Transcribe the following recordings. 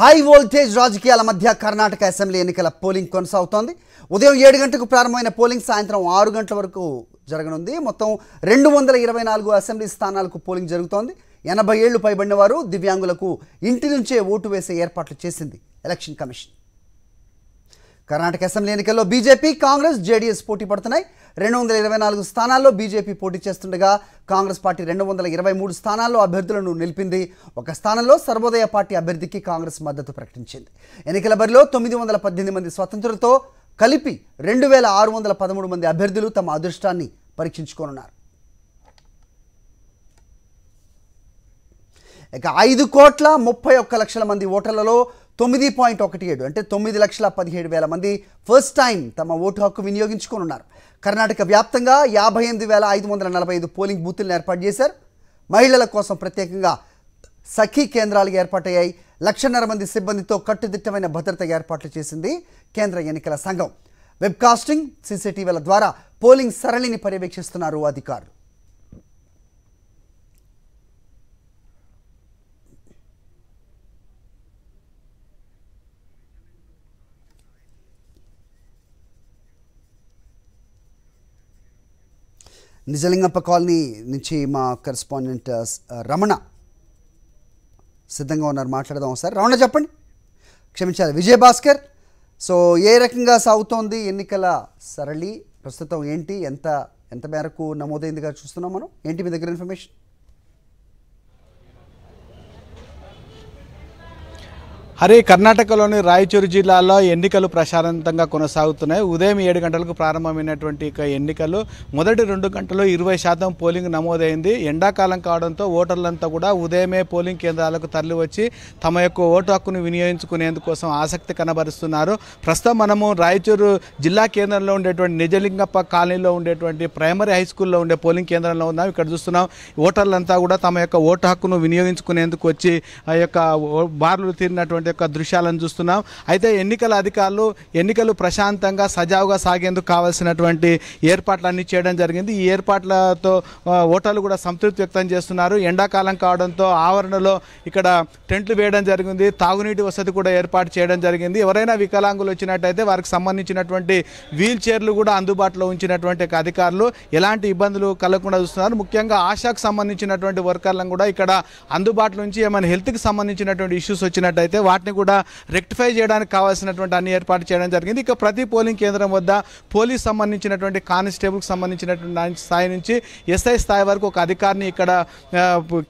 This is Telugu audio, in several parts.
హై వోల్టేజ్ రాజకీయాల మధ్య కర్ణాటక అసెంబ్లీ ఎన్నికల పోలింగ్ కొనసాగుతోంది ఉదయం ఏడు గంటలకు ప్రారంభమైన పోలింగ్ సాయంత్రం ఆరు గంటల వరకు జరగనుంది మొత్తం రెండు వందల ఇరవై నాలుగు అసెంబ్లీ స్థానాలకు పోలింగ్ జరుగుతోంది ఎనభై ఏళ్లు పైబడిన వారు దివ్యాంగులకు ఇంటి నుంచే ఓటు వేసే ఏర్పాట్లు చేసింది ఎలక్షన్ కమిషన్ కర్ణాటక అసెంబ్లీ ఎన్నికల్లో బీజేపీ కాంగ్రెస్ జేడీఎస్ పోటీ పడుతున్నాయి రెండు వందల ఇరవై నాలుగు స్థానాల్లో బీజేపీ పోటీ చేస్తుండగా కాంగ్రెస్ పార్టీ రెండు వందల ఇరవై మూడు స్థానాల్లో అభ్యర్థులను నిలిపింది ఒక స్థానంలో సర్వోదయ పార్టీ అభ్యర్థికి కాంగ్రెస్ మద్దతు ప్రకటించింది ఎన్నికల బరిలో తొమ్మిది వందల పద్దెనిమిది మంది స్వతంత్రులతో కలిపి రెండు వేల ఆరు వందల పదమూడు మంది అభ్యర్థులు తమ అదృష్టాన్ని పరీక్షించుకోనున్నారు ఇక ఐదు కోట్ల ముప్పై ఒక్క లక్షల మంది ఓటర్లలో తొమ్మిది పాయింట్ ఒకటి ఏడు అంటే తొమ్మిది లక్షల పదిహేడు వేల మంది ఫస్ట్ టైం తమ ఓటు హక్కు వినియోగించుకొని ఉన్నారు కర్ణాటక వ్యాప్తంగా యాభై ఎనిమిది వేల ఐదు వందల నలభై ఐదు పోలింగ్ బూతులను ఏర్పాటు చేశారు మహిళల కోసం ప్రత్యేకంగా సఖీ కేంద్రాలు ఏర్పాటయ్యాయి లక్షన్నర మంది సిబ్బందితో కట్టుదిట్టమైన భద్రత ఏర్పాట్లు చేసింది కేంద్ర ఎన్నికల సంఘం వెబ్కాస్టింగ్ సీసీటీవీల ద్వారా పోలింగ్ సరళిని పర్యవేక్షిస్తున్నారు అధికారులు నిజలింగప్ప కాలనీ నుంచి మా కరెస్పాండెంట్ రమణ సిద్ధంగా ఉన్నారు మాట్లాడదాం ఒకసారి రమణ చెప్పండి క్షమించాలి విజయభాస్కర్ సో ఏ రకంగా సాగుతోంది ఎన్నికల సరళి ప్రస్తుతం ఏంటి ఎంత ఎంత మేరకు నమోదైందిగా చూస్తున్నాం మనం ఏంటి మీ దగ్గర ఇన్ఫర్మేషన్ హరే కర్ణాటకలోని రాయచూరు జిల్లాలో ఎన్నికలు ప్రశాంతంగా కొనసాగుతున్నాయి ఉదయం ఏడు గంటలకు ప్రారంభమైనటువంటి ఎన్నికలు మొదటి రెండు గంటలు ఇరవై శాతం పోలింగ్ నమోదైంది ఎండాకాలం కావడంతో ఓటర్లంతా కూడా ఉదయమే పోలింగ్ కేంద్రాలకు తరలివచ్చి తమ యొక్క ఓటు హక్కును వినియోగించుకునేందుకోసం ఆసక్తి కనబరుస్తున్నారు ప్రస్తుతం మనము రాయచూరు జిల్లా కేంద్రంలో ఉండేటువంటి నిజలింగప్ప కాలనీలో ఉండేటువంటి ప్రైమరీ హై స్కూల్లో ఉండే పోలింగ్ కేంద్రంలో ఉన్నాం ఇక్కడ చూస్తున్నాం ఓటర్లంతా కూడా తమ యొక్క ఓటు హక్కును వినియోగించుకునేందుకు వచ్చి ఆ యొక్క బార్లు తీరినటువంటి యొక్క దృశ్యాలను చూస్తున్నాం అయితే ఎన్నికల అధికారులు ఎన్నికలు ప్రశాంతంగా సజావుగా సాగేందుకు కావాల్సినటువంటి ఏర్పాట్లన్నీ చేయడం జరిగింది ఈ ఏర్పాట్లతో ఓటర్లు కూడా సంతృప్తి వ్యక్తం చేస్తున్నారు ఎండాకాలం కావడంతో ఆవరణలో ఇక్కడ టెంట్లు వేయడం జరిగింది తాగునీటి వసతి కూడా ఏర్పాటు చేయడం జరిగింది ఎవరైనా వికలాంగులు వచ్చినట్టయితే వారికి సంబంధించినటువంటి వీల్ చైర్లు కూడా అందుబాటులో ఉంచినటువంటి అధికారులు ఎలాంటి ఇబ్బందులు కలగకుండా చూస్తున్నారు ముఖ్యంగా ఆశాకు సంబంధించినటువంటి వర్కర్లను కూడా ఇక్కడ అందుబాటులో ఉంచి ఏమైనా హెల్త్కి సంబంధించినటువంటి ఇష్యూస్ వచ్చినట్టయితే వాటి వాటిని కూడా రెక్టిఫై చేయడానికి కావాల్సినటువంటి అన్ని ఏర్పాటు చేయడం జరిగింది ఇక ప్రతి పోలింగ్ కేంద్రం వద్ద పోలీస్ సంబంధించినటువంటి కానిస్టేబుల్కి సంబంధించినటువంటి స్థాయి నుంచి ఎస్ఐ స్థాయి వరకు ఒక అధికారిని ఇక్కడ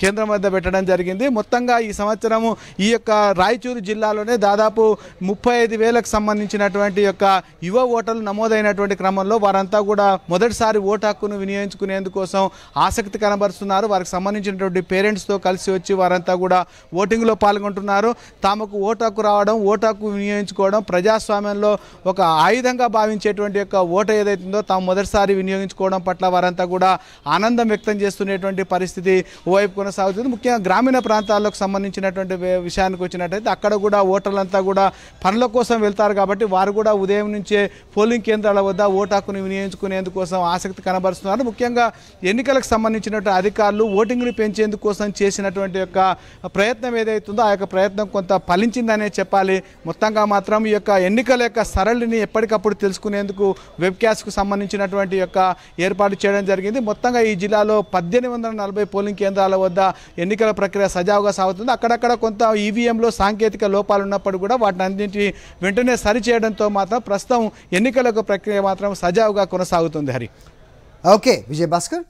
కేంద్రం వద్ద పెట్టడం జరిగింది మొత్తంగా ఈ సంవత్సరము ఈ యొక్క రాయచూరు జిల్లాలోనే దాదాపు ముప్పై ఐదు వేలకు సంబంధించినటువంటి యొక్క యువ ఓటర్లు నమోదైనటువంటి క్రమంలో వారంతా కూడా మొదటిసారి ఓటు హక్కును వినియోగించుకునేందుకోసం ఆసక్తి కనబరుస్తున్నారు వారికి సంబంధించినటువంటి పేరెంట్స్తో కలిసి వచ్చి వారంతా కూడా ఓటింగ్లో పాల్గొంటున్నారు తాముకు ఓటాకు రావడం ఓటాకు వినియోగించుకోవడం ప్రజాస్వామ్యంలో ఒక ఆయుధంగా భావించేటువంటి యొక్క ఓటు ఏదైతుందో తాము మొదటిసారి వినియోగించుకోవడం పట్ల వారంతా కూడా ఆనందం వ్యక్తం చేస్తున్నటువంటి పరిస్థితి ఓవైపు కొనసాగుతుంది ముఖ్యంగా గ్రామీణ ప్రాంతాలకు సంబంధించినటువంటి విషయానికి వచ్చినట్టయితే అక్కడ కూడా ఓటర్లంతా కూడా పనుల కోసం వెళ్తారు కాబట్టి వారు కూడా ఉదయం నుంచే పోలింగ్ కేంద్రాల వద్ద ఓటాకుని వినియోగించుకునేందుకోసం ఆసక్తి కనబరుస్తున్నారు ముఖ్యంగా ఎన్నికలకు సంబంధించినటువంటి అధికారులు ఓటింగ్ను పెంచేందుకోసం చేసినటువంటి యొక్క ప్రయత్నం ఏదైతుందో ఆ యొక్క ప్రయత్నం కొంత ఫలి లభించిందనే చెప్పాలి మొత్తంగా మాత్రం ఈ యొక్క ఎన్నికల యొక్క సరళిని ఎప్పటికప్పుడు తెలుసుకునేందుకు వెబ్కాస్ట్కు సంబంధించినటువంటి యొక్క ఏర్పాటు చేయడం జరిగింది మొత్తంగా ఈ జిల్లాలో పద్దెనిమిది వందల నలభై పోలింగ్ కేంద్రాల వద్ద ఎన్నికల ప్రక్రియ సజావుగా సాగుతుంది అక్కడక్కడ కొంత ఈవీఎంలో e సాంకేతిక లోపాలు ఉన్నప్పుడు కూడా వాటిని అన్నింటి వెంటనే సరిచేయడంతో మాత్రం ప్రస్తుతం ఎన్నికల ప్రక్రియ మాత్రం సజావుగా కొనసాగుతుంది హరి ఓకే విజయ్ భాస్కర్